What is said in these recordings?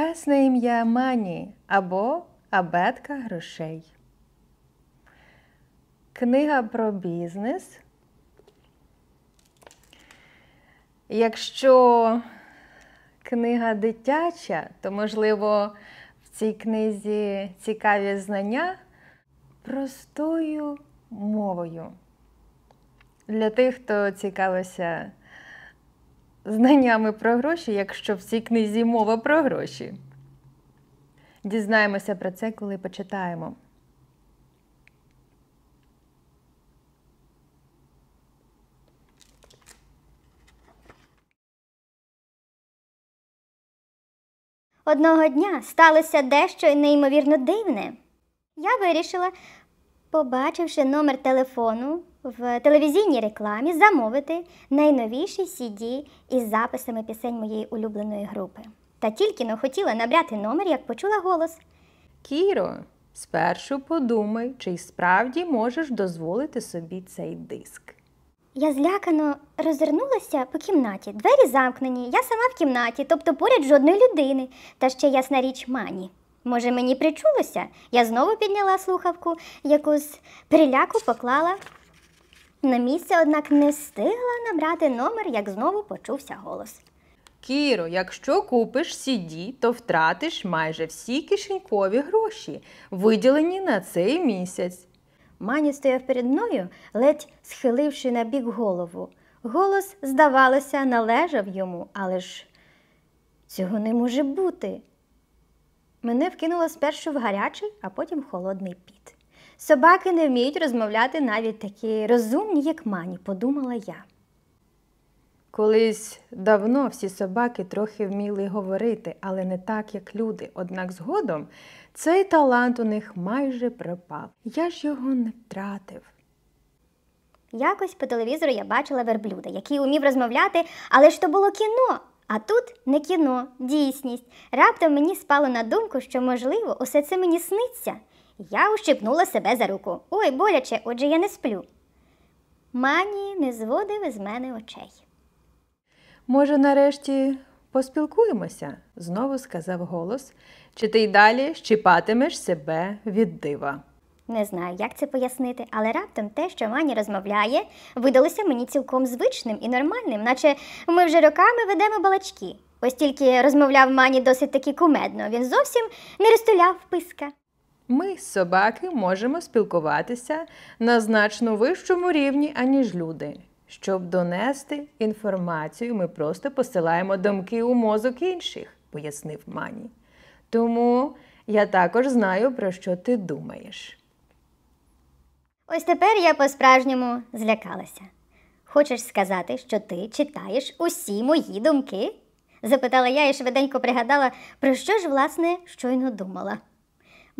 Пес на ім'я Мані або Абетка грошей. Книга про бізнес. Якщо книга дитяча, то, можливо, в цій книзі цікаві знання простою мовою. Для тих, хто цікавився знаннями про гроші, якщо в цій книзі мова про гроші. Дізнаємося про це, коли почитаємо. Одного дня сталося дещо неймовірно дивне. Я вирішила, побачивши номер телефону в телевізійній рекламі замовити найновіші CD із записами пісень моєї улюбленої групи. Та тільки но хотіла набрати номер, як почула голос. Кіро, спершу подумай, чи справді можеш дозволити собі цей диск. Я злякано розвернулася по кімнаті. Двері замкнені, я сама в кімнаті, тобто поряд жодної людини, та ще ясна річ мані. Може, мені причулося? Я знову підняла слухавку, якусь переляку поклала на місце, однак, не встигла набрати номер, як знову почувся голос. Кіро, якщо купиш CD, то втратиш майже всі кишенькові гроші, виділені на цей місяць. Мані стояв перед мною, ледь схиливши на бік голову. Голос, здавалося, належав йому, але ж цього не може бути. Мене вкинуло спершу в гарячий, а потім в холодний піт. Собаки не вміють розмовляти навіть такі розумні, як мані, подумала я. Колись давно всі собаки трохи вміли говорити, але не так, як люди. Однак згодом цей талант у них майже пропав. Я ж його не втратив. Якось по телевізору я бачила верблюда, який умів розмовляти, але ж то було кіно. А тут не кіно, дійсність. Раптом мені спало на думку, що, можливо, усе це мені сниться. Я ущипнула себе за руку. Ой, боляче, отже, я не сплю. Мані не зводив із мене очей. Може, нарешті поспілкуємося, знову сказав голос. Чи ти й далі щіпатимеш себе від дива? Не знаю, як це пояснити, але раптом те, що Мані розмовляє, видалося мені цілком звичним і нормальним, наче ми вже роками ведемо балачки. Ось тільки розмовляв Мані досить таки кумедно, він зовсім не розтуляв писка. Ми, собаки, можемо спілкуватися на значно вищому рівні, аніж люди. Щоб донести інформацію, ми просто посилаємо думки у мозок інших, пояснив Мані. Тому я також знаю, про що ти думаєш. Ось тепер я по-справжньому злякалася. Хочеш сказати, що ти читаєш усі мої думки? запитала я і швиденько пригадала, про що ж, власне, щойно думала.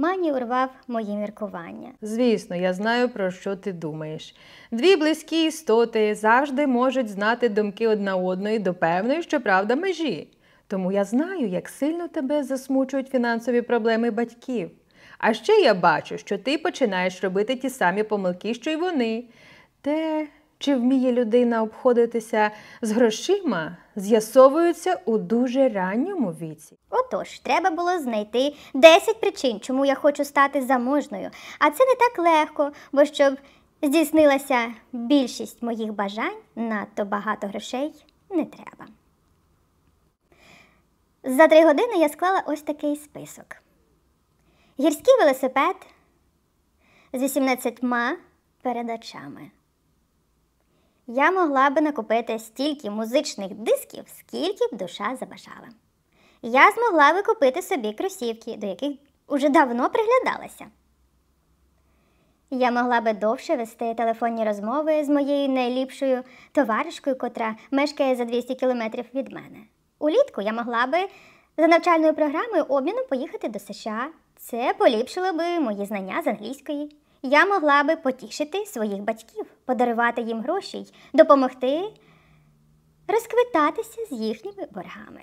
Мані урвав мої міркування. Звісно, я знаю, про що ти думаєш. Дві близькі істоти завжди можуть знати думки одна одної до певної, що правда межі. Тому я знаю, як сильно тебе засмучують фінансові проблеми батьків. А ще я бачу, що ти починаєш робити ті самі помилки, що й вони. Те чи вміє людина обходитися з грошима, з'ясовуються у дуже ранньому віці. Отож, треба було знайти 10 причин, чому я хочу стати заможною. А це не так легко, бо щоб здійснилася більшість моїх бажань, надто багато грошей не треба. За три години я склала ось такий список: гірський велосипед з 18 передачами я могла би накупити стільки музичних дисків, скільки б душа забажала. Я змогла би купити собі кросівки, до яких уже давно приглядалася. Я могла би довше вести телефонні розмови з моєю найліпшою товаришкою, котра мешкає за 200 кілометрів від мене. Улітку я могла би за навчальною програмою обміну поїхати до США. Це поліпшило би мої знання з англійської я могла би потішити своїх батьків, подарувати їм гроші й допомогти розквитатися з їхніми боргами,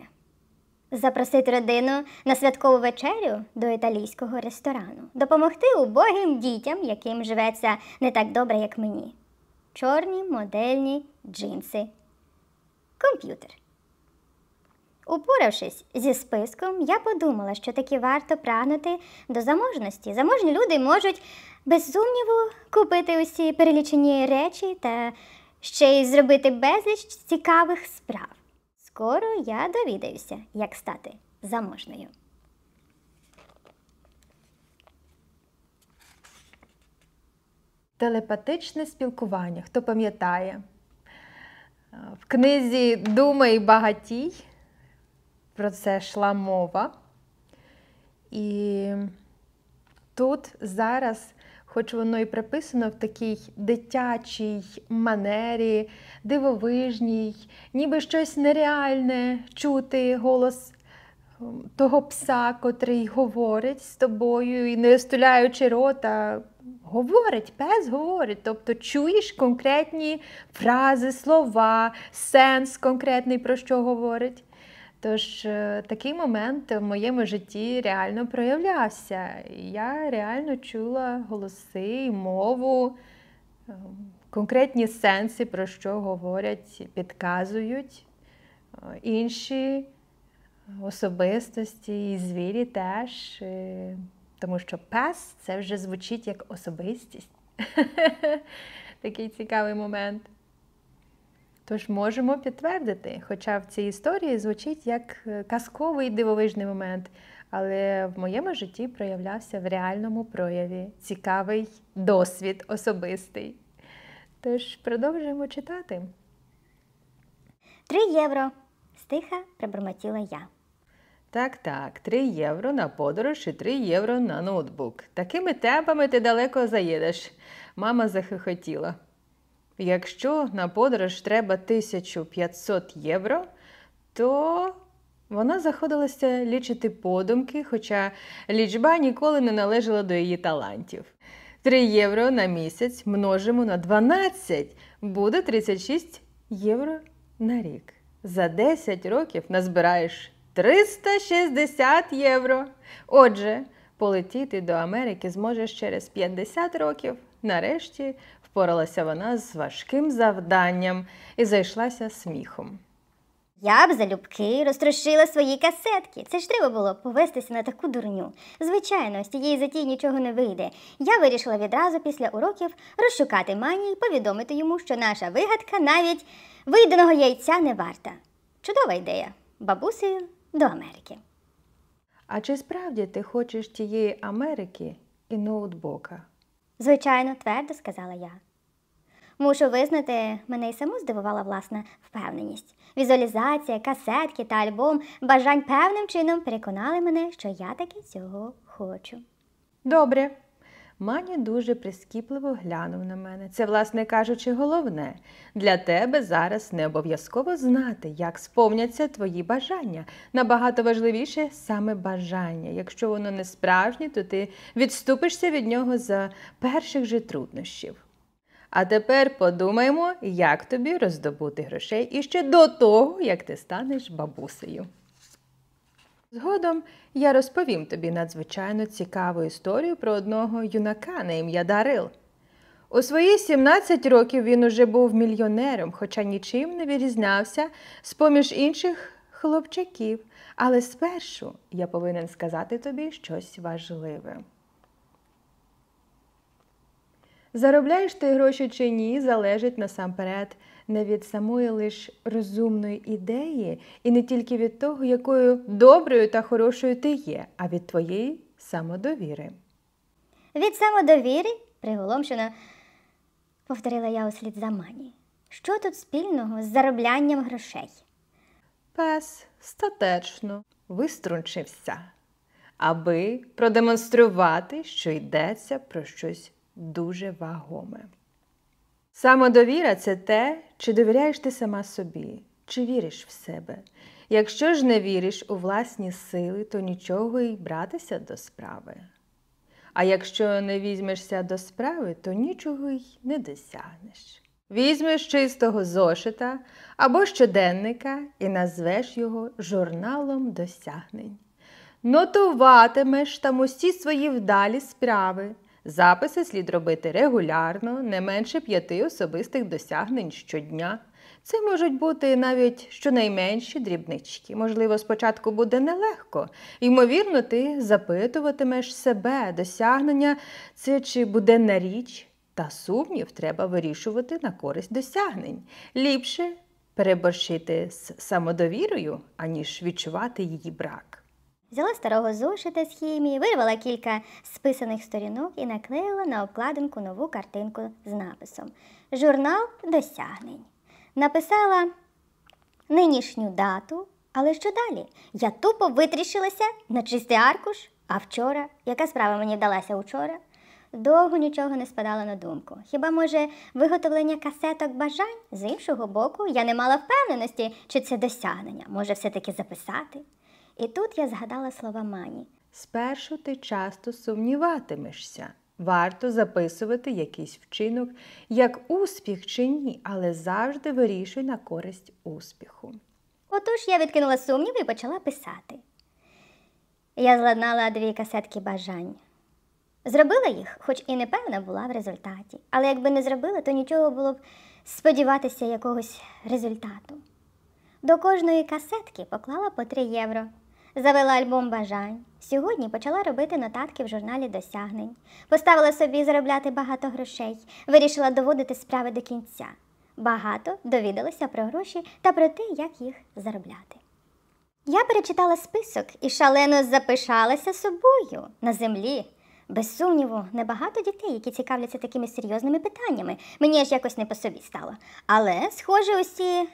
запросити родину на святкову вечерю до італійського ресторану, допомогти убогим дітям, яким живеться не так добре, як мені. Чорні модельні джинси, комп'ютер. Упоравшись зі списком, я подумала, що таки варто прагнути до заможності. Заможні люди можуть без сумніву купити усі перелічені речі та ще й зробити безліч цікавих справ. Скоро я довідаюся, як стати заможною. Телепатичне спілкування. Хто пам'ятає? В книзі Думай багатій про це йшла мова. І тут зараз, хоч воно і приписано в такій дитячій манері, дивовижній, ніби щось нереальне чути голос того пса, котрий говорить з тобою, і не розтуляючи рота, говорить, пес говорить. Тобто чуєш конкретні фрази, слова, сенс конкретний, про що говорить. Тож е, такий момент в моєму житті реально проявлявся. Я реально чула голоси, мову, е, конкретні сенси, про що говорять, підказують е, інші особистості і звірі теж. Тому що пес це вже звучить як особистість. Такий цікавий момент. Тож можемо підтвердити, хоча в цій історії звучить як е, казковий дивовижний момент, але в моєму житті проявлявся в реальному прояві цікавий досвід особистий. Тож продовжуємо читати. Три євро. Стиха пробормотіла я. Так, так, три євро на подорож і три євро на ноутбук. Такими темпами ти далеко заїдеш. Мама захихотіла. Якщо на подорож треба 1500 євро, то вона заходилася лічити подумки, хоча лічба ніколи не належала до її талантів. 3 євро на місяць множимо на 12, буде 36 євро на рік. За 10 років назбираєш 360 євро. Отже, полетіти до Америки зможеш через 50 років. Нарешті впоралася вона з важким завданням і зайшлася сміхом. Я б залюбки розтрощила свої касетки. Це ж треба було повестися на таку дурню. Звичайно, з цієї затії нічого не вийде. Я вирішила відразу після уроків розшукати мані і повідомити йому, що наша вигадка навіть вийденого яйця не варта. Чудова ідея бабусею до Америки. А чи справді ти хочеш тієї Америки і ноутбука? Звичайно, твердо сказала я. Мушу визнати, мене й саму здивувала власна впевненість. Візуалізація, касетки та альбом бажань певним чином переконали мене, що я таки цього хочу. Добре. Мані дуже прискіпливо глянув на мене. Це, власне кажучи, головне. Для тебе зараз не обов'язково знати, як сповняться твої бажання. Набагато важливіше саме бажання. Якщо воно не справжнє, то ти відступишся від нього за перших же труднощів. А тепер подумаємо, як тобі роздобути грошей іще до того, як ти станеш бабусею. Згодом я розповім тобі надзвичайно цікаву історію про одного юнака на ім'я Дарил. У свої 17 років він уже був мільйонером, хоча нічим не вирізнявся з поміж інших хлопчаків. Але спершу я повинен сказати тобі щось важливе. Заробляєш ти гроші чи ні, залежить насамперед не від самої лиш розумної ідеї, і не тільки від того, якою доброю та хорошою ти є, а від твоєї самодовіри. Від самодовіри? приголомшено повторила я услід за мані. Що тут спільного з зароблянням грошей? Пес статечно виструнчився, аби продемонструвати, що йдеться про щось дуже вагоме. Самодовіра це те, чи довіряєш ти сама собі, чи віриш в себе. Якщо ж не віриш у власні сили, то нічого й братися до справи. А якщо не візьмешся до справи, то нічого й не досягнеш. Візьмеш чистого зошита або щоденника і назвеш його журналом досягнень. Нотуватимеш там усі свої вдалі справи. Записи слід робити регулярно, не менше п'яти особистих досягнень щодня. Це можуть бути навіть щонайменші дрібнички. Можливо, спочатку буде нелегко. Ймовірно, ти запитуватимеш себе, досягнення це чи буде на річ, та сумнів треба вирішувати на користь досягнень. Ліпше переборщити з самодовірою, аніж відчувати її брак. Взяла старого зошита з хімії, вирвала кілька списаних сторінок і наклеїла на обкладинку нову картинку з написом Журнал досягнень. Написала нинішню дату, але що далі? Я тупо витріщилася на чистий аркуш, а вчора, яка справа мені вдалася учора, довго нічого не спадало на думку. Хіба, може, виготовлення касеток бажань? З іншого боку, я не мала впевненості, чи це досягнення, може, все-таки записати. І тут я згадала слова мані. Спершу ти часто сумніватимешся. Варто записувати якийсь вчинок, як успіх чи ні, але завжди вирішуй на користь успіху. Отож я відкинула сумніви і почала писати. Я зладнала дві касетки бажань. Зробила їх, хоч і непевна була в результаті. Але якби не зробила, то нічого було б сподіватися якогось результату. До кожної касетки поклала по 3 євро завела альбом бажань. Сьогодні почала робити нотатки в журналі досягнень, поставила собі заробляти багато грошей, вирішила доводити справи до кінця. Багато довідалася про гроші та про те, як їх заробляти. Я перечитала список і шалено запишалася собою на землі. Без сумніву, небагато дітей, які цікавляться такими серйозними питаннями. Мені аж якось не по собі стало. Але, схоже, усі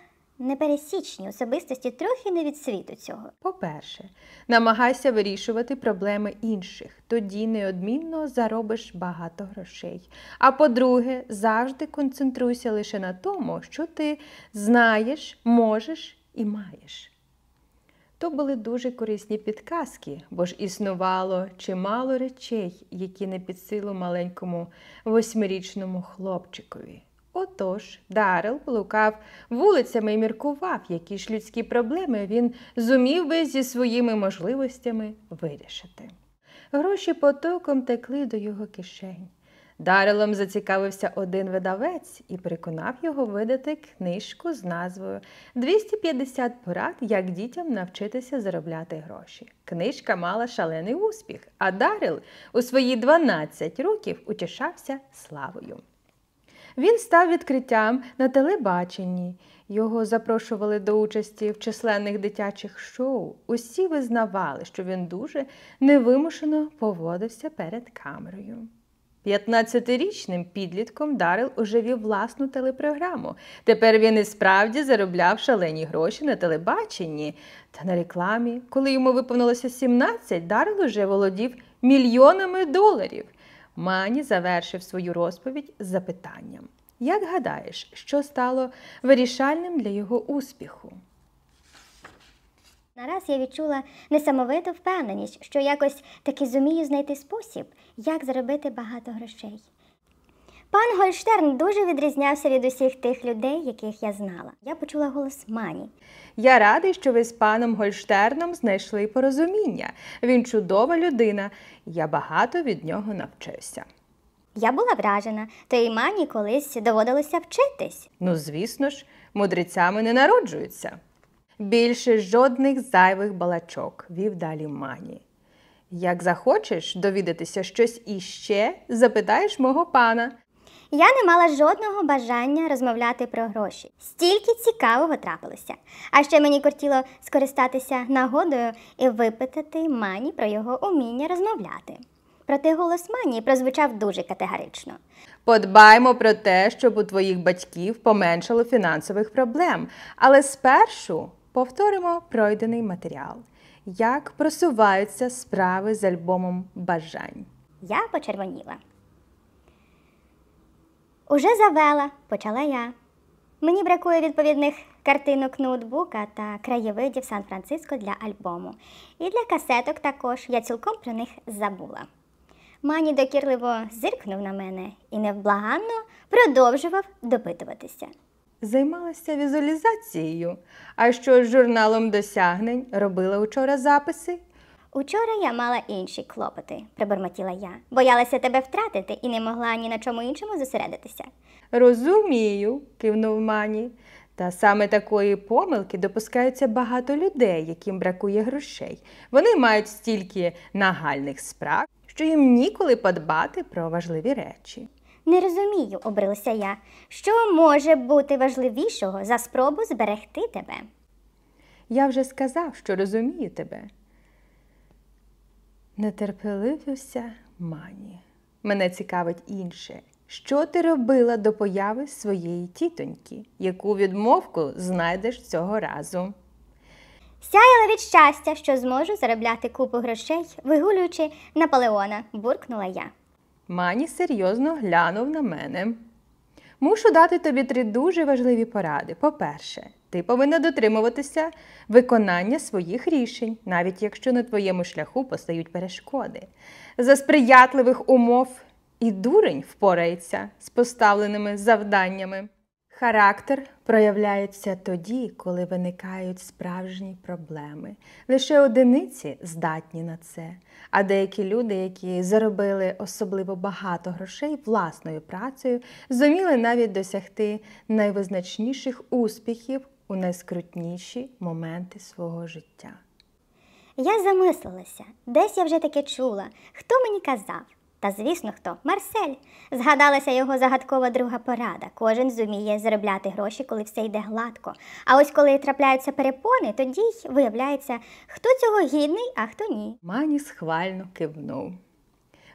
непересічні особистості трохи не від світу цього. По-перше, намагайся вирішувати проблеми інших, тоді неодмінно заробиш багато грошей. А по-друге, завжди концентруйся лише на тому, що ти знаєш, можеш і маєш. То були дуже корисні підказки, бо ж існувало чимало речей, які не під силу маленькому восьмирічному хлопчикові. Отож, Дарел блукав вулицями і міркував, які ж людські проблеми він зумів би зі своїми можливостями вирішити. Гроші потоком текли до його кишень. Дарелом зацікавився один видавець і переконав його видати книжку з назвою «250 порад, як дітям навчитися заробляти гроші. Книжка мала шалений успіх, а Дарел у свої 12 років утішався славою. Він став відкриттям на телебаченні. Його запрошували до участі в численних дитячих шоу. Усі визнавали, що він дуже невимушено поводився перед камерою. 15-річним підлітком Дарил оживів власну телепрограму. Тепер він і справді заробляв шалені гроші на телебаченні та на рекламі. Коли йому виповнилося 17, Дарил уже володів мільйонами доларів. Мані завершив свою розповідь з запитанням. Як гадаєш, що стало вирішальним для його успіху? Нараз я відчула несамовиту впевненість, що якось таки зумію знайти спосіб, як заробити багато грошей. Пан Гольштерн дуже відрізнявся від усіх тих людей, яких я знала. Я почула голос Мані. Я радий, що ви з паном Гольштерном знайшли порозуміння. Він чудова людина, я багато від нього навчився. Я була вражена, то й мані колись доводилося вчитись. Ну, звісно ж, мудрецями не народжуються. Більше жодних зайвих балачок, вів далі мані. Як захочеш довідатися щось іще, запитаєш мого пана. Я не мала жодного бажання розмовляти про гроші. Стільки цікавого трапилося. А ще мені кортіло скористатися нагодою і випитати Мані про його уміння розмовляти. Проте голос Мані прозвучав дуже категорично. Подбаймо про те, щоб у твоїх батьків поменшало фінансових проблем. Але спершу повторимо пройдений матеріал. Як просуваються справи з альбомом бажань? Я почервоніла. Уже завела, почала я. Мені бракує відповідних картинок ноутбука та краєвидів Сан-Франциско для альбому. І для касеток також я цілком про них забула. Мані докірливо зиркнув на мене і невблаганно продовжував допитуватися. Займалася візуалізацією, а що з журналом досягнень робила учора записи Учора я мала інші клопоти, пробормотіла я. Боялася тебе втратити і не могла ні на чому іншому зосередитися. Розумію, кивнув мані. Та саме такої помилки допускаються багато людей, яким бракує грошей. Вони мають стільки нагальних справ, що їм ніколи подбати про важливі речі. Не розумію, обрилася я, що може бути важливішого за спробу зберегти тебе. Я вже сказав, що розумію тебе. Нетерпеливився мані. Мене цікавить інше. Що ти робила до появи своєї тітоньки, яку відмовку знайдеш цього разу? Сяяла від щастя, що зможу заробляти купу грошей, вигулюючи Наполеона, буркнула я. Мані серйозно глянув на мене. Мушу дати тобі три дуже важливі поради. По-перше, ти повинна дотримуватися виконання своїх рішень, навіть якщо на твоєму шляху постають перешкоди. За сприятливих умов і дурень впорається з поставленими завданнями. Характер проявляється тоді, коли виникають справжні проблеми. Лише одиниці здатні на це. А деякі люди, які заробили особливо багато грошей власною працею, зуміли навіть досягти найвизначніших успіхів у найскрутніші моменти свого життя. Я замислилася, десь я вже таке чула, хто мені казав. Та, звісно, хто Марсель. Згадалася його загадкова друга порада. Кожен зуміє заробляти гроші, коли все йде гладко. А ось коли трапляються перепони, тоді й виявляється, хто цього гідний, а хто ні. Мані схвально кивнув.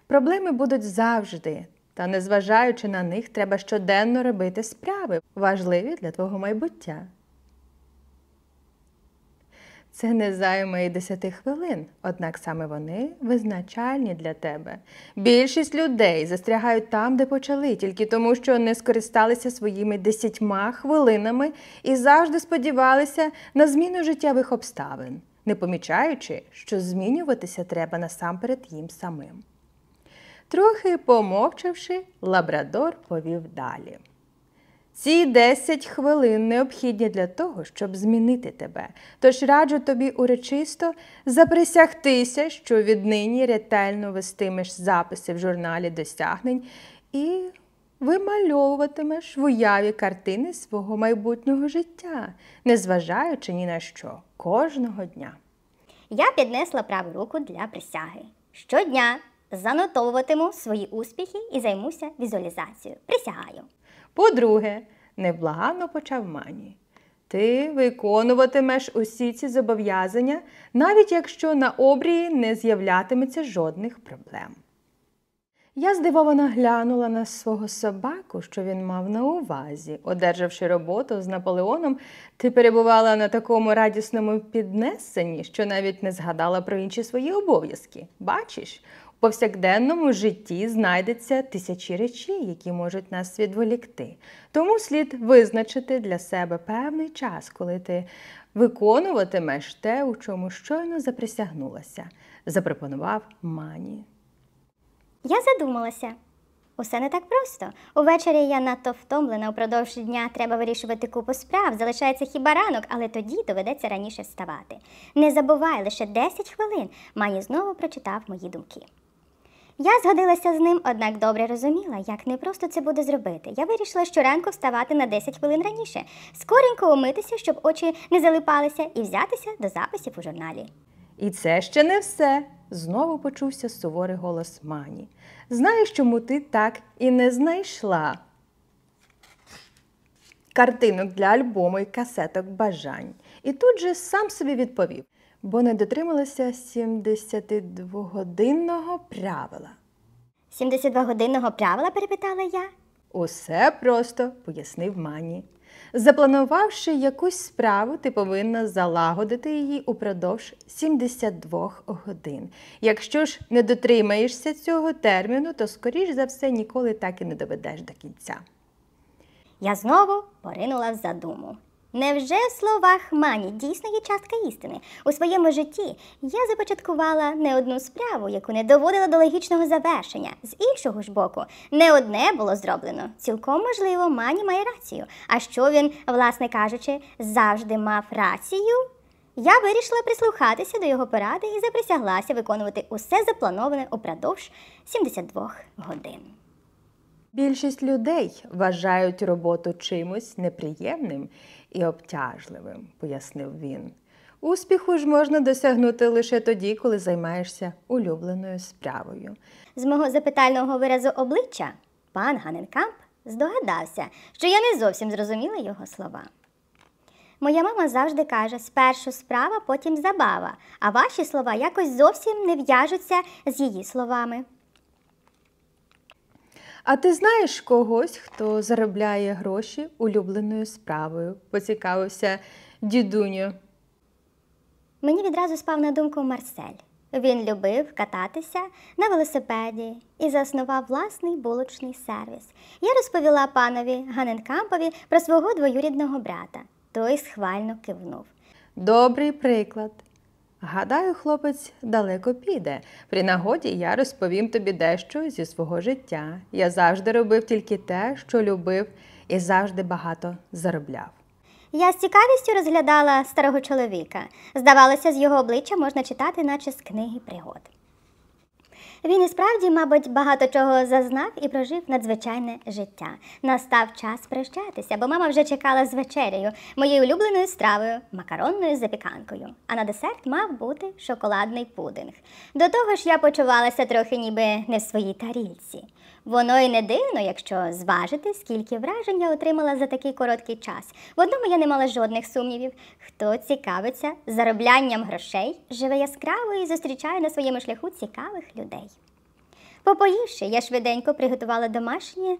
Проблеми будуть завжди, та незважаючи на них, треба щоденно робити справи, важливі для твого майбуття. Це не займе і 10 хвилин, однак саме вони визначальні для тебе. Більшість людей застрягають там, де почали, тільки тому, що не скористалися своїми десятьма хвилинами і завжди сподівалися на зміну життєвих обставин, не помічаючи, що змінюватися треба насамперед їм самим. Трохи помовчавши, лабрадор повів далі. Ці 10 хвилин необхідні для того, щоб змінити тебе. Тож раджу тобі урочисто заприсягтися, що віднині ретельно вестимеш записи в журналі досягнень і вимальовуватимеш в уяві картини свого майбутнього життя, незважаючи ні на що кожного дня. Я піднесла праву руку для присяги. Щодня занотовуватиму свої успіхи і займуся візуалізацією. Присягаю. По-друге, невблаганно почав Мані. Ти виконуватимеш усі ці зобов'язання, навіть якщо на обрії не з'являтиметься жодних проблем. Я здивовано глянула на свого собаку, що він мав на увазі. Одержавши роботу з Наполеоном, ти перебувала на такому радісному піднесенні, що навіть не згадала про інші свої обов'язки. Бачиш, повсякденному житті знайдеться тисячі речей, які можуть нас відволікти. Тому слід визначити для себе певний час, коли ти виконуватимеш те, у чому щойно заприсягнулася, запропонував Мані. Я задумалася. Усе не так просто. Увечері я надто втомлена, упродовж дня треба вирішувати купу справ, залишається хіба ранок, але тоді доведеться раніше вставати. Не забувай лише 10 хвилин. Мані знову прочитав мої думки. Я згодилася з ним, однак добре розуміла, як непросто це буде зробити. Я вирішила щоранку вставати на 10 хвилин раніше, скоренько умитися, щоб очі не залипалися, і взятися до записів у журналі. І це ще не все. Знову почувся суворий голос Мані. Знаєш, чому ти так і не знайшла картинок для альбому і касеток бажань. І тут же сам собі відповів бо не дотрималася 72-годинного правила. 72-годинного правила перепитала я. Усе просто, пояснив Мані. Запланувавши якусь справу, ти повинна залагодити її упродовж 72 годин. Якщо ж не дотримаєшся цього терміну, то, скоріш за все, ніколи так і не доведеш до кінця. Я знову поринула в задуму. Невже в словах мані дійсно є частка істини? У своєму житті я започаткувала не одну справу, яку не доводила до логічного завершення. З іншого ж боку, не одне було зроблено. Цілком можливо, мані має рацію. А що він, власне кажучи, завжди мав рацію? Я вирішила прислухатися до його поради і заприсяглася виконувати усе заплановане упродовж 72 годин. Більшість людей вважають роботу чимось неприємним і обтяжливим, пояснив він. Успіху ж можна досягнути лише тоді, коли займаєшся улюбленою справою. З мого запитального виразу обличчя пан Ганенкамп здогадався, що я не зовсім зрозуміла його слова. Моя мама завжди каже, спершу справа, потім забава, а ваші слова якось зовсім не в'яжуться з її словами. А ти знаєш когось, хто заробляє гроші улюбленою справою? Поцікавився дідуню. Мені відразу спав на думку Марсель. Він любив кататися на велосипеді і заснував власний булочний сервіс. Я розповіла панові Ганенкампові про свого двоюрідного брата. Той схвально кивнув. Добрий приклад. Гадаю, хлопець далеко піде. При нагоді я розповім тобі дещо зі свого життя. Я завжди робив тільки те, що любив, і завжди багато заробляв. Я з цікавістю розглядала старого чоловіка. Здавалося, з його обличчя можна читати, наче з книги пригод. Він і справді, мабуть, багато чого зазнав і прожив надзвичайне життя. Настав час прощатися, бо мама вже чекала з вечерею, моєю улюбленою стравою, макаронною запіканкою. А на десерт мав бути шоколадний пудинг. До того ж, я почувалася трохи ніби не в своїй тарільці. Воно й не дивно, якщо зважити, скільки вражень я отримала за такий короткий час. В одному я не мала жодних сумнівів. Хто цікавиться зароблянням грошей, живе яскраво і зустрічає на своєму шляху цікавих людей. Попоївши, я швиденько приготувала домашнє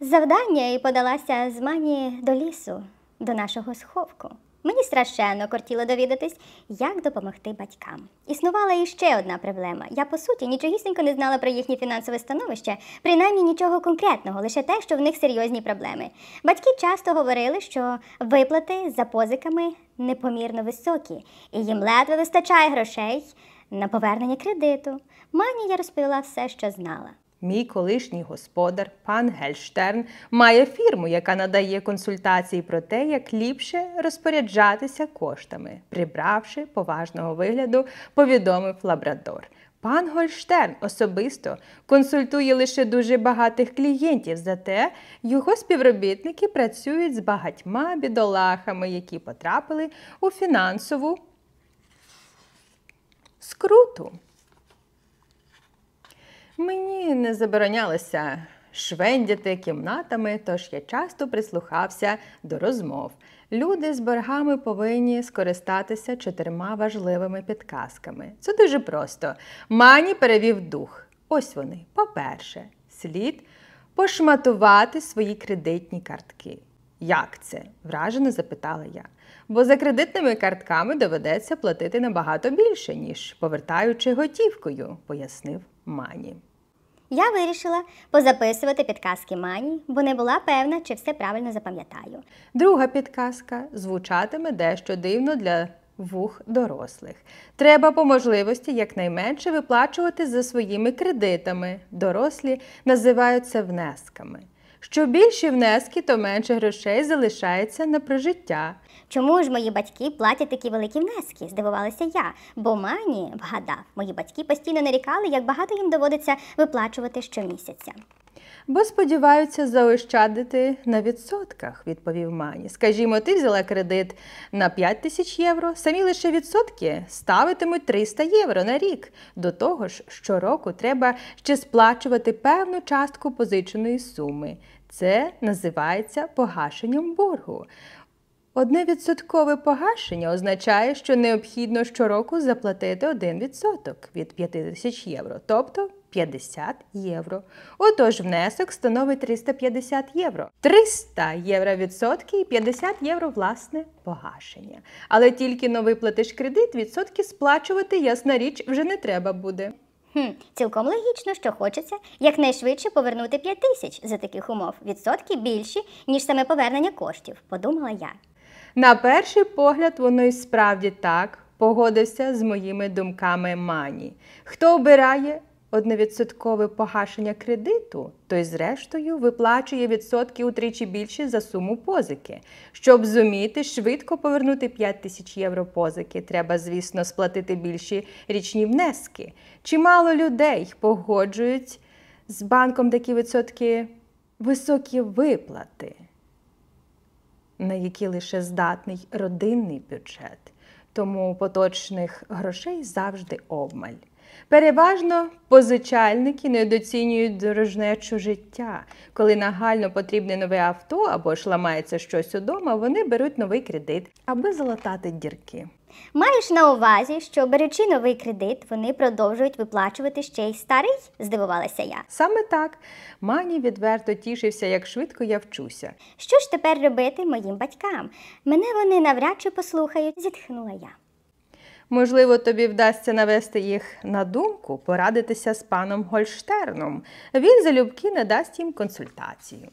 завдання і подалася з мані до лісу, до нашого сховку. Мені страшенно кортіло довідатись, як допомогти батькам. Існувала і ще одна проблема. Я, по суті, нічогісінько не знала про їхнє фінансове становище, принаймні нічого конкретного, лише те, що в них серйозні проблеми. Батьки часто говорили, що виплати за позиками непомірно високі, і їм ледве вистачає грошей на повернення кредиту. Мані я розповіла все, що знала. Мій колишній господар, пан Гельштерн, має фірму, яка надає консультації про те, як ліпше розпоряджатися коштами, прибравши поважного вигляду, повідомив Лабрадор. Пан Гольштерн особисто консультує лише дуже багатих клієнтів, зате його співробітники працюють з багатьма бідолахами, які потрапили у фінансову скруту. Мені не заборонялося швендяти кімнатами, тож я часто прислухався до розмов. Люди з боргами повинні скористатися чотирма важливими підказками. Це дуже просто. Мані перевів дух. Ось вони. По-перше, слід пошматувати свої кредитні картки. Як це? вражено запитала я. Бо за кредитними картками доведеться платити набагато більше, ніж повертаючи готівкою, пояснив Мані. Я вирішила позаписувати підказки Мані, бо не була певна, чи все правильно запам'ятаю. Друга підказка звучатиме дещо дивно для вух дорослих. Треба по можливості якнайменше виплачувати за своїми кредитами. Дорослі називаються внесками. Що більші внески, то менше грошей залишається на прожиття. Чому ж мої батьки платять такі великі внески? Здивувалася я, бо мані вгадав, мої батьки постійно нарікали, як багато їм доводиться виплачувати щомісяця. Бо сподіваються заощадити на відсотках, відповів Мані. Скажімо, ти взяла кредит на 5 тисяч євро, самі лише відсотки ставитимуть 300 євро на рік. До того ж, щороку треба ще сплачувати певну частку позиченої суми. Це називається погашенням боргу. Одне відсоткове погашення означає, що необхідно щороку заплатити один відсоток від 5 тисяч євро, тобто 50 євро. Отож, внесок становить 350 євро. 300 євро відсотки і 50 євро власне погашення. Але тільки но виплатиш кредит, відсотки сплачувати, ясна річ, вже не треба буде. Хм, Цілком логічно, що хочеться якнайшвидше повернути 5 тисяч за таких умов. Відсотки більші, ніж саме повернення коштів, подумала я. На перший погляд, воно і справді так погодився з моїми думками Мані. Хто обирає одновідсоткове погашення кредиту, той, зрештою, виплачує відсотки утричі більше за суму позики. Щоб зуміти швидко повернути 5 тисяч євро позики, треба, звісно, сплатити більші річні внески. Чимало людей погоджують з банком такі відсотки високі виплати на які лише здатний родинний бюджет, тому поточних грошей завжди обмаль. Переважно позичальники недоцінюють дорожнечу життя. Коли нагально потрібне нове авто або ж ламається щось удома, вони беруть новий кредит, аби залатати дірки. Маєш на увазі, що беручи новий кредит, вони продовжують виплачувати ще й старий? здивувалася я. Саме так. Мані відверто тішився, як швидко я вчуся. Що ж тепер робити моїм батькам? Мене вони навряд чи послухають, зітхнула я. Можливо, тобі вдасться навести їх на думку, порадитися з паном Гольштерном. Він залюбки надасть їм консультацію.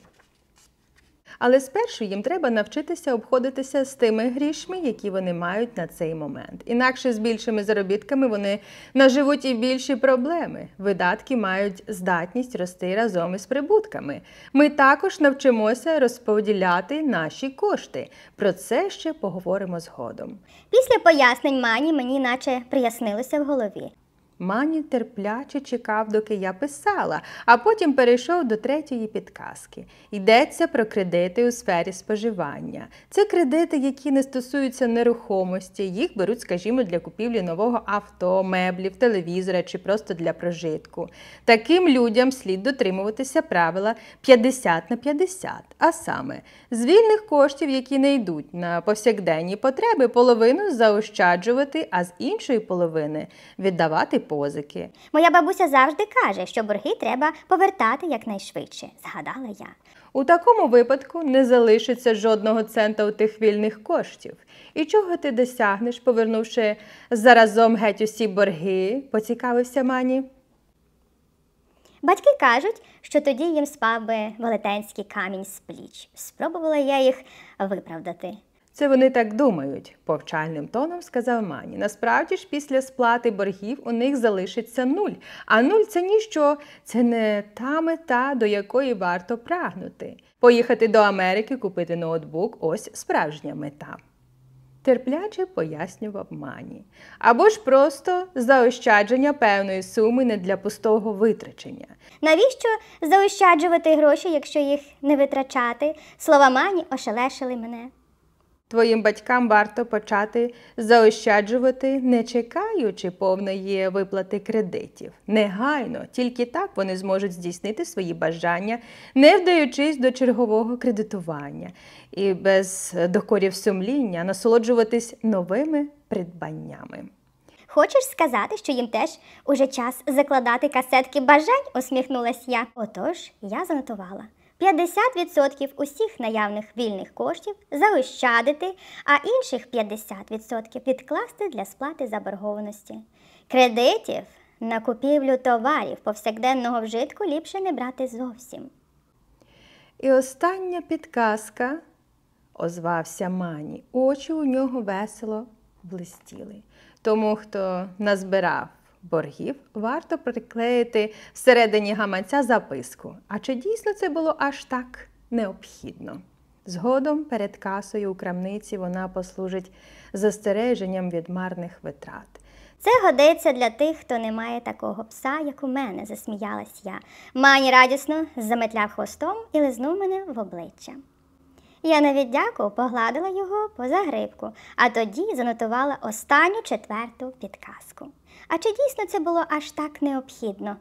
Але спершу їм треба навчитися обходитися з тими грішми, які вони мають на цей момент. Інакше з більшими заробітками вони наживуть і більші проблеми. Видатки мають здатність рости разом із прибутками. Ми також навчимося розподіляти наші кошти. Про це ще поговоримо згодом. Після пояснень Мані мені наче прияснилося в голові. Мані терпляче чекав, доки я писала, а потім перейшов до третьої підказки. Йдеться про кредити у сфері споживання. Це кредити, які не стосуються нерухомості. Їх беруть, скажімо, для купівлі нового авто, меблів, телевізора чи просто для прожитку. Таким людям слід дотримуватися правила 50 на 50, а саме, з вільних коштів, які не йдуть на повсякденні потреби, половину заощаджувати, а з іншої половини віддавати позики. Моя бабуся завжди каже, що борги треба повертати якнайшвидше, згадала я. У такому випадку не залишиться жодного цента у тих вільних коштів. І чого ти досягнеш, повернувши заразом геть усі борги, поцікавився Мані. Батьки кажуть, що тоді їм спав би велетенський камінь з пліч. Спробувала я їх виправдати. Це вони так думають, повчальним тоном сказав Мані. Насправді ж, після сплати боргів у них залишиться нуль. А нуль це ніщо, це не та мета, до якої варто прагнути. Поїхати до Америки, купити ноутбук ось справжня мета. Терпляче пояснював Мані. Або ж просто заощадження певної суми не для пустого витрачення. Навіщо заощаджувати гроші, якщо їх не витрачати? Слова Мані ошелешили мене. Твоїм батькам варто почати заощаджувати, не чекаючи повної виплати кредитів. Негайно, тільки так вони зможуть здійснити свої бажання, не вдаючись до чергового кредитування і без докорів сумління насолоджуватись новими придбаннями. Хочеш сказати, що їм теж уже час закладати касетки бажань? усміхнулась я. Отож, я занотувала. 50% усіх наявних вільних коштів заощадити, а інших 50% відкласти для сплати заборгованості. Кредитів на купівлю товарів повсякденного вжитку ліпше не брати зовсім. І остання підказка озвався Мані. Очі у нього весело блистіли. Тому хто назбирав боргів варто приклеїти всередині гаманця записку. А чи дійсно це було аж так необхідно? Згодом перед касою у крамниці вона послужить застереженням від марних витрат. Це годиться для тих, хто не має такого пса, як у мене, засміялась я. Мані радісно заметляв хвостом і лизнув мене в обличчя. Я навіть дяку погладила його по загрибку, а тоді занотувала останню четверту підказку а чи дійсно це було аж так необхідно?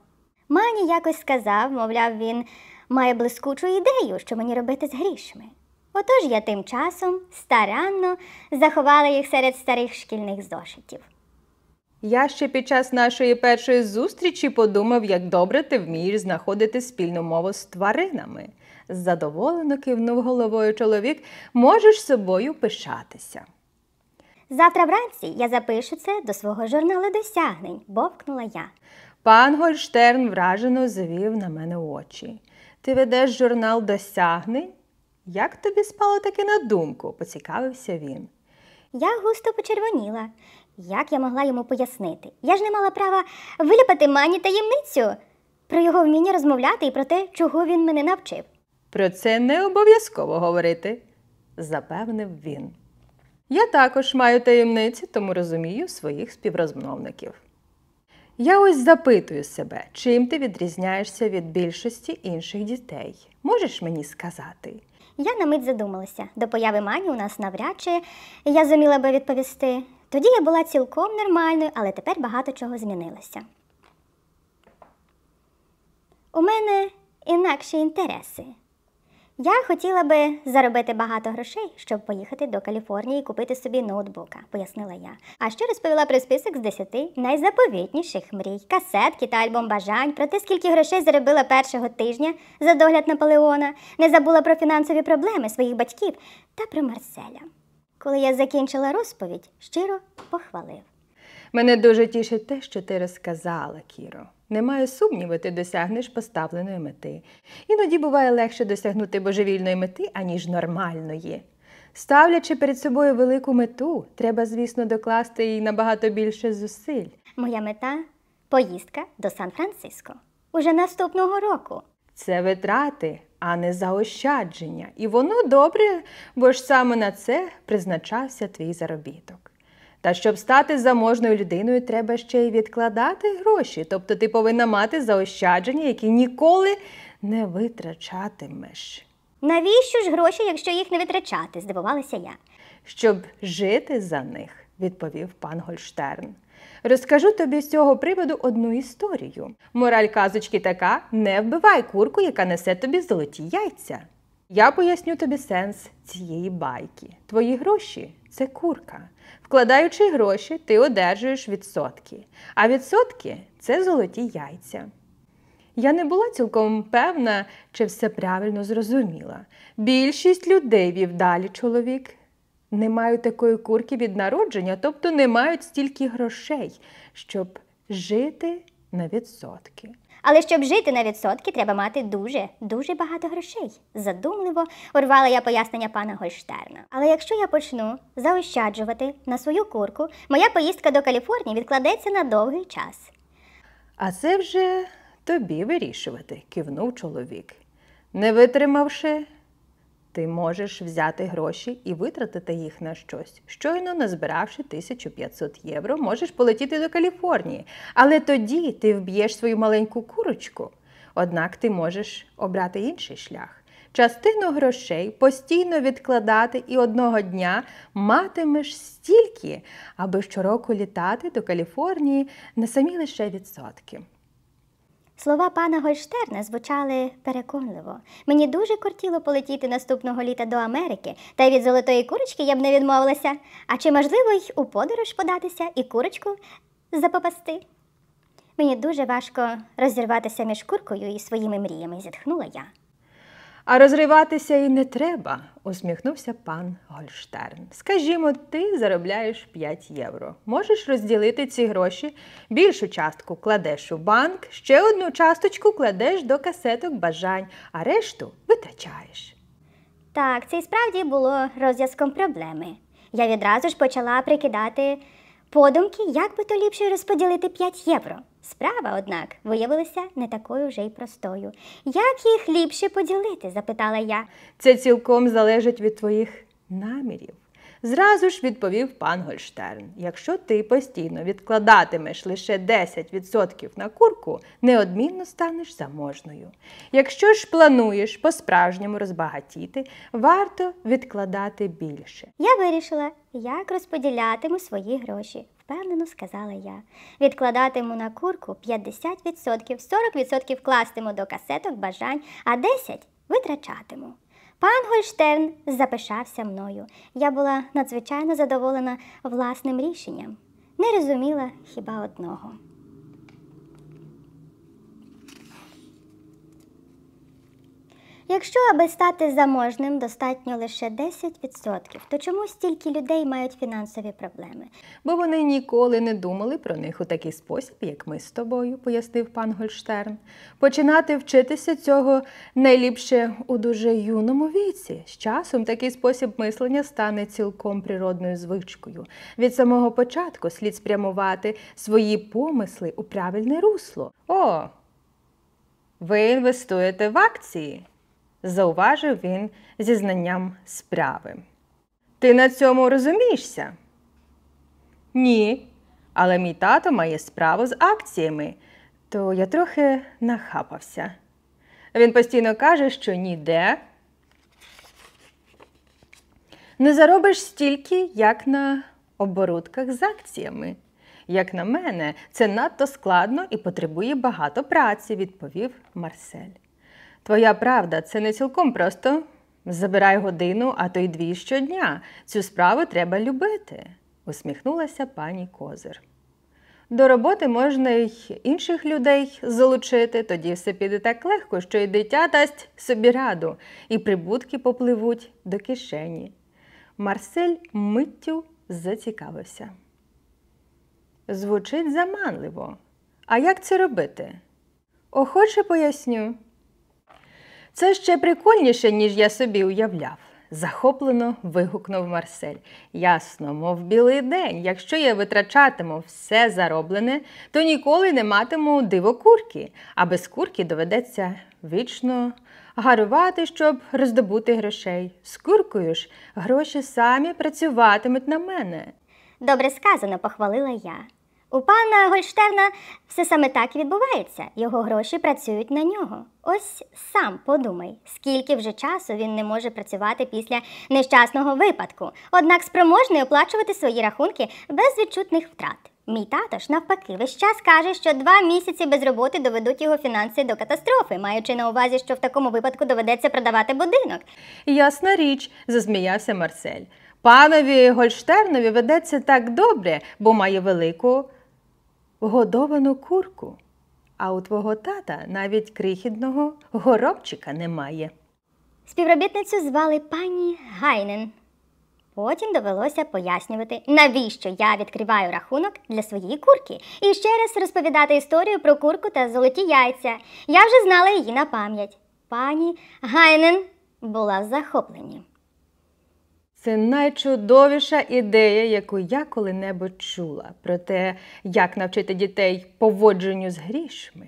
Мані якось сказав, мовляв, він має блискучу ідею, що мені робити з грішми. Отож я тим часом старанно заховала їх серед старих шкільних зошитів. Я ще під час нашої першої зустрічі подумав, як добре ти вмієш знаходити спільну мову з тваринами. Задоволено кивнув головою чоловік, можеш собою пишатися. Завтра вранці я запишу це до свого журналу досягнень, бовкнула я. Пан Гольштерн вражено завів на мене очі. Ти ведеш журнал досягнень? Як тобі спало таки на думку? поцікавився він. Я густо почервоніла. Як я могла йому пояснити? Я ж не мала права виляпати мані таємницю про його вміння розмовляти і про те, чого він мене навчив. Про це не обов'язково говорити, запевнив він. Я також маю таємниці, тому розумію своїх співрозмовників. Я ось запитую себе, чим ти відрізняєшся від більшості інших дітей. Можеш мені сказати? Я на мить задумалася. До появи мані у нас навряд чи я зуміла би відповісти. Тоді я була цілком нормальною, але тепер багато чого змінилося. У мене інакші інтереси. Я хотіла би заробити багато грошей, щоб поїхати до Каліфорнії і купити собі ноутбука, пояснила я. А ще розповіла про список з десяти найзаповітніших мрій, касетки та альбом бажань, про те, скільки грошей заробила першого тижня за догляд Наполеона, не забула про фінансові проблеми своїх батьків та про Марселя. Коли я закінчила розповідь, щиро похвалив. Мене дуже тішить те, що ти розказала, Кіро. Немає сумніву, ти досягнеш поставленої мети. Іноді буває легше досягнути божевільної мети, аніж нормальної. Ставлячи перед собою велику мету, треба, звісно, докласти їй набагато більше зусиль. Моя мета поїздка до Сан-Франциско уже наступного року. Це витрати, а не заощадження. І воно добре, бо ж саме на це призначався твій заробіток. Та щоб стати заможною людиною, треба ще й відкладати гроші. Тобто ти повинна мати заощадження, які ніколи не витрачатимеш. Навіщо ж гроші, якщо їх не витрачати? Здивувалася я. Щоб жити за них, відповів пан Гольштерн. Розкажу тобі з цього приводу одну історію. Мораль казочки така: не вбивай курку, яка несе тобі золоті яйця. Я поясню тобі сенс цієї байки. Твої гроші це курка. Вкладаючи гроші, ти одержуєш відсотки. А відсотки це золоті яйця. Я не була цілком певна, чи все правильно зрозуміла. Більшість людей вів далі чоловік. Не мають такої курки від народження, тобто не мають стільки грошей, щоб жити на відсотки. Але щоб жити на відсотки, треба мати дуже, дуже багато грошей. Задумливо урвала я пояснення пана Гольштерна. Але якщо я почну заощаджувати на свою курку, моя поїздка до Каліфорнії відкладеться на довгий час. А це вже тобі вирішувати, кивнув чоловік. Не витримавши, ти можеш взяти гроші і витратити їх на щось. Щойно назбиравши 1500 євро, можеш полетіти до Каліфорнії. Але тоді ти вб'єш свою маленьку курочку. Однак ти можеш обрати інший шлях. Частину грошей постійно відкладати і одного дня матимеш стільки, аби щороку літати до Каліфорнії на самі лише відсотки. Слова пана Гольштерна звучали переконливо. Мені дуже кортіло полетіти наступного літа до Америки, та й від золотої курочки я б не відмовилася. А чи можливо й у подорож податися і курочку запопасти? Мені дуже важко розірватися між куркою і своїми мріями, зітхнула я. А розриватися і не треба, усміхнувся пан Гольштерн. Скажімо, ти заробляєш 5 євро. Можеш розділити ці гроші, більшу частку кладеш у банк, ще одну часточку кладеш до касеток бажань, а решту витрачаєш. Так, це і справді було розв'язком проблеми. Я відразу ж почала прикидати подумки, як би то ліпше розподілити 5 євро. Справа, однак, виявилася не такою вже й простою. Як їх ліпше поділити? запитала я. Це цілком залежить від твоїх намірів. Зразу ж відповів пан Гольштерн: якщо ти постійно відкладатимеш лише 10% на курку, неодмінно станеш заможною. Якщо ж плануєш по-справжньому розбагатіти, варто відкладати більше. Я вирішила, як розподілятиму свої гроші. Впевнено сказала я. Відкладатиму на курку 50%, 40% кластиму до касеток бажань, а 10% витрачатиму. Пан Гольштерн запишався мною. Я була надзвичайно задоволена власним рішенням. Не розуміла хіба одного. Якщо аби стати заможним, достатньо лише 10%, то чому стільки людей мають фінансові проблеми? Бо вони ніколи не думали про них у такий спосіб, як ми з тобою, пояснив пан Гольштерн. Починати вчитися цього найліпше у дуже юному віці. З часом такий спосіб мислення стане цілком природною звичкою. Від самого початку слід спрямувати свої помисли у правильне русло. О, ви інвестуєте в акції зауважив він зі знанням справи. Ти на цьому розумієшся? Ні. Але мій тато має справу з акціями, то я трохи нахапався. Він постійно каже, що ніде не заробиш стільки, як на оборудках з акціями. Як на мене, це надто складно і потребує багато праці, відповів Марсель. Твоя правда, це не цілком просто. Забирай годину, а то й дві щодня. Цю справу треба любити, усміхнулася пані Козир. До роботи можна й інших людей залучити, тоді все піде так легко, що й дитя дасть собі раду, і прибутки попливуть до кишені. Марсель миттю зацікавився. Звучить заманливо. А як це робити? Охоче поясню. Це ще прикольніше, ніж я собі уявляв. Захоплено вигукнув Марсель. Ясно, мов білий день. Якщо я витрачатиму все зароблене, то ніколи не матиму диво курки, а без курки доведеться вічно гарувати, щоб роздобути грошей. З куркою ж гроші самі працюватимуть на мене. Добре сказано, похвалила я. У пана Гольштерна все саме так і відбувається. Його гроші працюють на нього. Ось сам подумай, скільки вже часу він не може працювати після нещасного випадку, однак спроможний оплачувати свої рахунки без відчутних втрат. Мій тато ж навпаки весь час каже, що два місяці без роботи доведуть його фінанси до катастрофи, маючи на увазі, що в такому випадку доведеться продавати будинок. Ясна річ, засміявся Марсель. Панові Гольштернові ведеться так добре, бо має велику годовану курку, а у твого тата навіть крихідного горобчика немає. Співробітницю звали пані Гайнен. Потім довелося пояснювати, навіщо я відкриваю рахунок для своєї курки, і ще раз розповідати історію про курку та золоті яйця. Я вже знала її на пам'ять. Пані Гайнен була в захопленні. Це найчудовіша ідея, яку я коли-небудь чула, про те, як навчити дітей поводженню з грішми.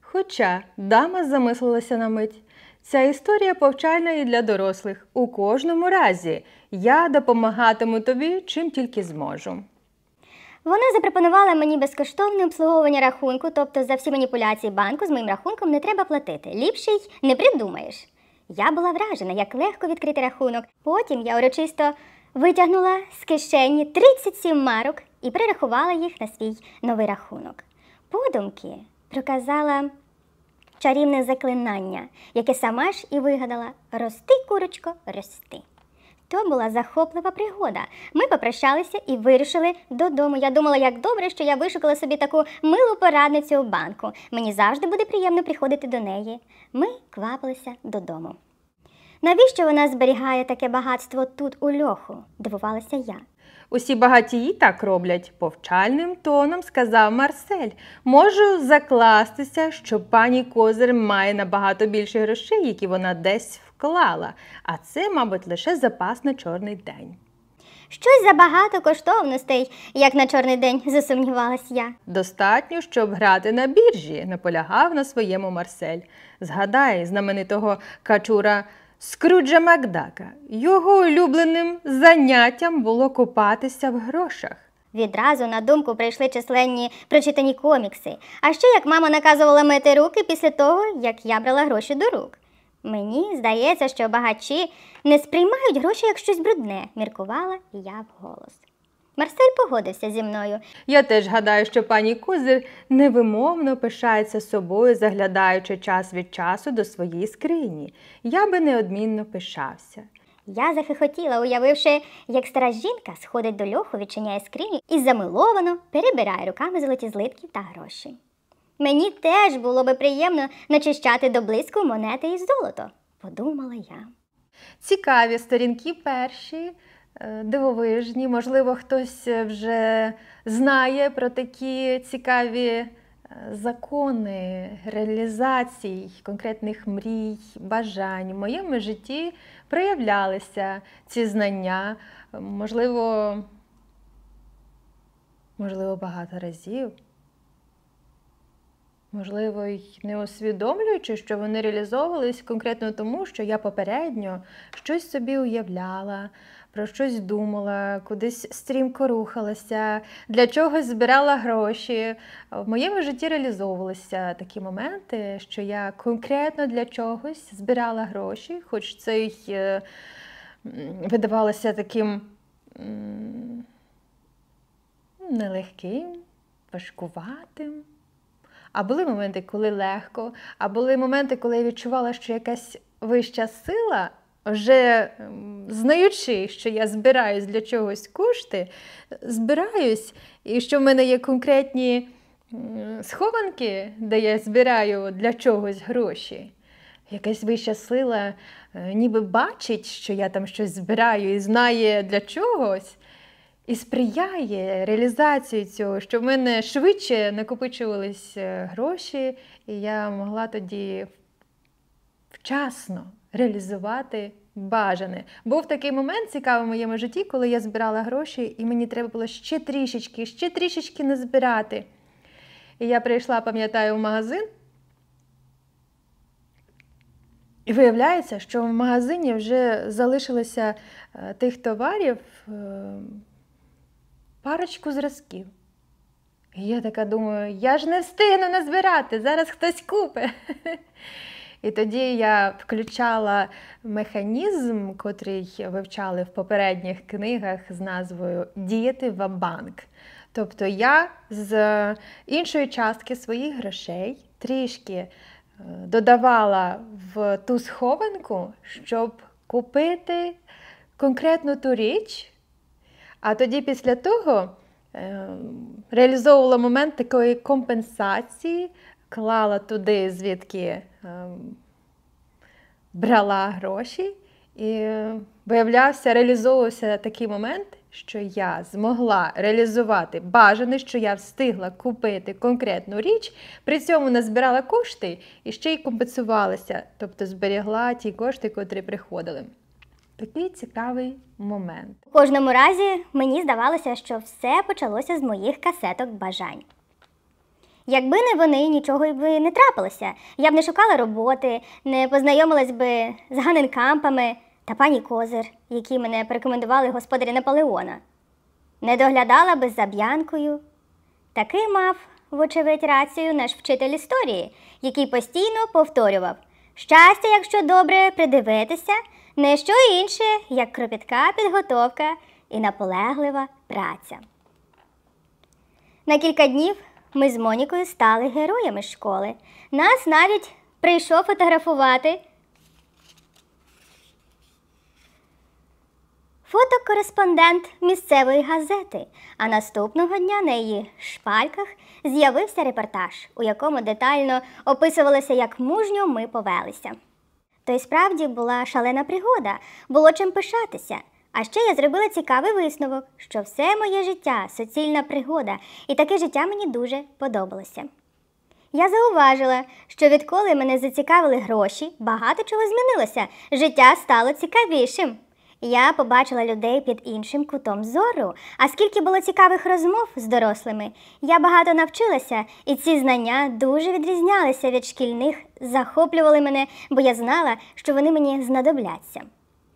Хоча дама замислилася на мить, ця історія повчальна і для дорослих. У кожному разі я допомагатиму тобі, чим тільки зможу. Вона запропонувала мені безкоштовне обслуговування рахунку, тобто за всі маніпуляції банку з моїм рахунком не треба платити. Ліпший не придумаєш. Я була вражена, як легко відкрити рахунок. Потім я урочисто витягнула з кишені 37 марок і перерахувала їх на свій новий рахунок. Подумки проказала чарівне заклинання, яке сама ж і вигадала Рости, курочко, рости. То була захоплива пригода. Ми попрощалися і вирішили додому. Я думала, як добре, що я вишукала собі таку милу порадницю у банку. Мені завжди буде приємно приходити до неї. Ми квапилися додому. Навіщо вона зберігає таке багатство тут, у льоху? дивувалася я. Усі багатії так роблять, повчальним тоном сказав Марсель. Можу закластися, що пані Козир має набагато більше грошей, які вона десь вкладає склала, а це, мабуть, лише запас на чорний день. Щось забагато коштовностей, як на чорний день, засумнівалась я. Достатньо, щоб грати на біржі, наполягав на своєму Марсель. Згадай, знаменитого качура Скруджа Макдака. Його улюбленим заняттям було купатися в грошах. Відразу на думку прийшли численні прочитані комікси. А ще як мама наказувала мити руки після того, як я брала гроші до рук. Мені здається, що багачі не сприймають гроші як щось брудне, міркувала я вголос. Марсель погодився зі мною. Я теж гадаю, що пані Кузир невимовно пишається собою, заглядаючи час від часу до своєї скрині. Я би неодмінно пишався. Я захихотіла, уявивши, як стара жінка сходить до льоху, відчиняє скриню і замиловано перебирає руками золоті злитки та гроші. Мені теж було би приємно начищати до блиску монети із золото, подумала я. Цікаві сторінки перші, е, дивовижні. Можливо, хтось е, вже знає про такі цікаві е, закони реалізацій конкретних мрій, бажань. В моєму житті проявлялися ці знання, можливо, можливо, багато разів. Можливо, й не усвідомлюючи, що вони реалізовувались конкретно тому, що я попередньо щось собі уявляла, про щось думала, кудись стрімко рухалася, для чогось збирала гроші. В моєму житті реалізовувалися такі моменти, що я конкретно для чогось збирала гроші, хоч це й е, видавалося таким ну, нелегким, важкуватим. А були моменти, коли легко, а були моменти, коли я відчувала, що якась вища сила, вже знаючи, що я збираюсь для чогось кошти, збираюсь, і що в мене є конкретні схованки, де я збираю для чогось гроші. Якась вища сила е, ніби бачить, що я там щось збираю і знає для чогось, і сприяє реалізації цього, що в мене швидше накопичувались е, гроші, і я могла тоді вчасно реалізувати бажане. Був такий момент цікавий в моєму житті, коли я збирала гроші, і мені треба було ще трішечки, ще трішечки не збирати. І я прийшла, пам'ятаю, в магазин. І виявляється, що в магазині вже залишилося е, тих товарів е, парочку зразків. І я така думаю, я ж не встигну назбирати, зараз хтось купить. І тоді я включала механізм, котрий вивчали в попередніх книгах з назвою Діяти в Тобто я з іншої частки своїх грошей трішки е, додавала в ту схованку, щоб купити конкретну ту річ, а тоді після того е, реалізовувала момент такої компенсації, клала туди, звідки е, брала гроші, і е, виявлявся, реалізовувався такий момент. Що я змогла реалізувати бажане, що я встигла купити конкретну річ, при цьому назбирала кошти і ще й компенсувалася, тобто зберігла ті кошти, котрі приходили. Такий цікавий момент. У кожному разі мені здавалося, що все почалося з моїх касеток бажань. Якби не вони, нічого б не трапилося. Я б не шукала роботи, не познайомилась би з Ганенкампами та пані Козир, які мене порекомендували господарі Наполеона. Не доглядала би за б'янкою. Такий мав, вочевидь, рацію наш вчитель історії, який постійно повторював: щастя, якщо добре придивитися не що інше, як кропітка підготовка і наполеглива праця. На кілька днів ми з Монікою стали героями школи. Нас навіть прийшов фотографувати фотокореспондент місцевої газети. А наступного дня на її шпальках з'явився репортаж, у якому детально описувалося, як мужньо ми повелися. То й справді була шалена пригода, було чим пишатися. А ще я зробила цікавий висновок, що все моє життя суцільна пригода, і таке життя мені дуже подобалося. Я зауважила, що відколи мене зацікавили гроші, багато чого змінилося. Життя стало цікавішим. Я побачила людей під іншим кутом зору. А скільки було цікавих розмов з дорослими, я багато навчилася, і ці знання дуже відрізнялися від шкільних, захоплювали мене, бо я знала, що вони мені знадобляться.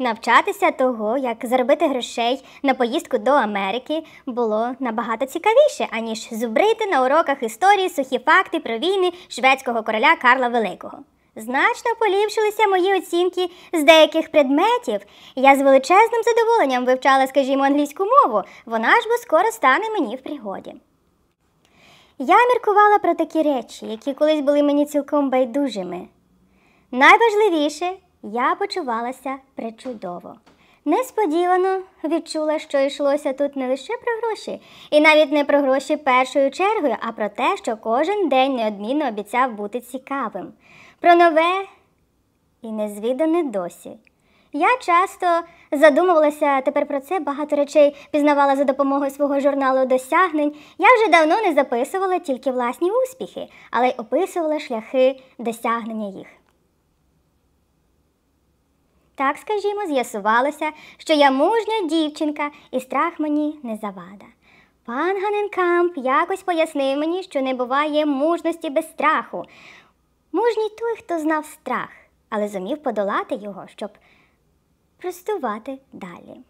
Навчатися того, як заробити грошей на поїздку до Америки, було набагато цікавіше, аніж зубрити на уроках історії сухі факти про війни шведського короля Карла Великого. Значно поліпшилися мої оцінки з деяких предметів. Я з величезним задоволенням вивчала, скажімо, англійську мову, вона ж бо скоро стане мені в пригоді. Я міркувала про такі речі, які колись були мені цілком байдужими. Найважливіше, я почувалася причудово. Несподівано відчула, що йшлося тут не лише про гроші, і навіть не про гроші першою чергою, а про те, що кожен день неодмінно обіцяв бути цікавим про нове і незвідане досі. Я часто задумувалася тепер про це, багато речей пізнавала за допомогою свого журналу досягнень. Я вже давно не записувала тільки власні успіхи, але й описувала шляхи досягнення їх. Так, скажімо, з'ясувалося, що я мужня дівчинка, і страх мені не завада. Пан Ганенкамп якось пояснив мені, що не буває мужності без страху. Мужній той, хто знав страх, але зумів подолати його, щоб простувати далі.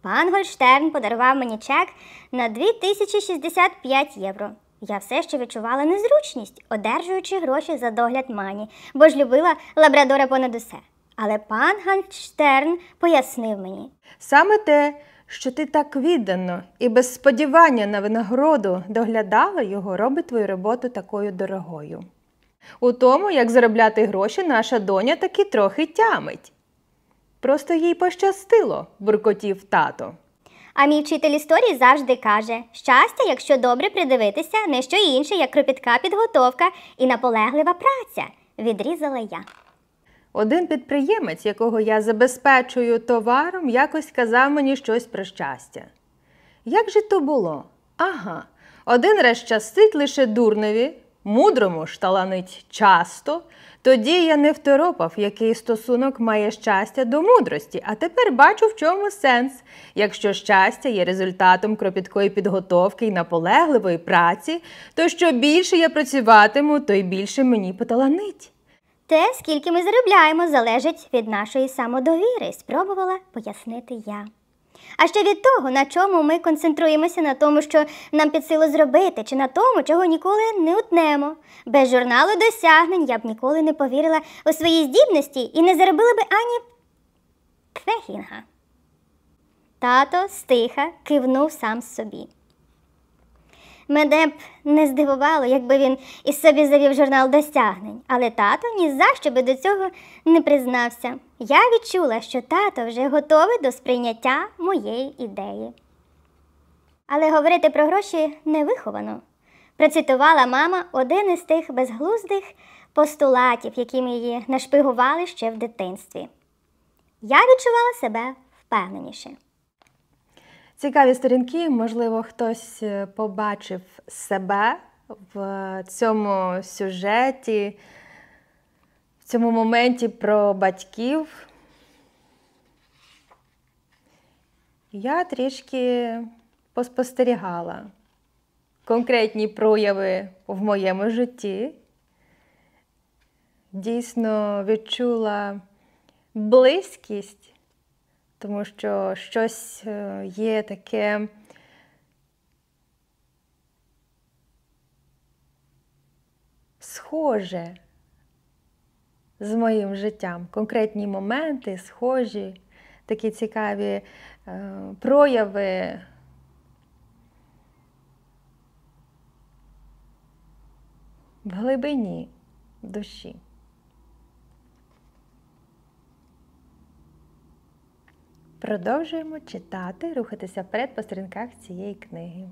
Пан Гольштерн подарував мені чек на 2065 євро. Я все ще відчувала незручність, одержуючи гроші за догляд мані, бо ж любила лабрадора понад усе. Але пан Гольштерн пояснив мені саме те, що ти так віддано і без сподівання на винагороду доглядала його, робить твою роботу такою дорогою. У тому, як заробляти гроші, наша доня таки трохи тямить. Просто їй пощастило, буркотів тато. А мій вчитель історії завжди каже: щастя, якщо добре придивитися, не що інше, як кропітка підготовка і наполеглива праця, відрізала я. Один підприємець, якого я забезпечую товаром, якось казав мені щось про щастя. Як же то було? Ага, один раз щастить лише дурневі, Мудрому ж таланить часто, тоді я не второпав, який стосунок має щастя до мудрості, а тепер бачу, в чому сенс. Якщо щастя є результатом кропіткої підготовки і наполегливої праці, то що більше я працюватиму, то й більше мені поталанить. Те, скільки ми заробляємо, залежить від нашої самодовіри, спробувала пояснити я а ще від того, на чому ми концентруємося, на тому, що нам під силу зробити, чи на тому, чого ніколи не утнемо. Без журналу досягнень я б ніколи не повірила у свої здібності і не заробила би ані пфехінга. Тато стиха кивнув сам собі. Мене б не здивувало, якби він і собі завів журнал досягнень, але тато ні за що би до цього не признався. Я відчула, що тато вже готовий до сприйняття моєї ідеї. Але говорити про гроші не виховано. Процитувала мама один із тих безглуздих постулатів, яким її нашпигували ще в дитинстві. Я відчувала себе впевненіше. Цікаві сторінки, можливо, хтось е, побачив себе в цьому сюжеті, в цьому моменті про батьків. Я трішки поспостерігала конкретні прояви в моєму житті. Дійсно відчула близькість тому що щось е, є таке. Схоже з моїм життям. Конкретні моменти, схожі, такі цікаві е, прояви. В глибині душі. Продовжуємо читати, рухатися вперед по сторінках цієї книги.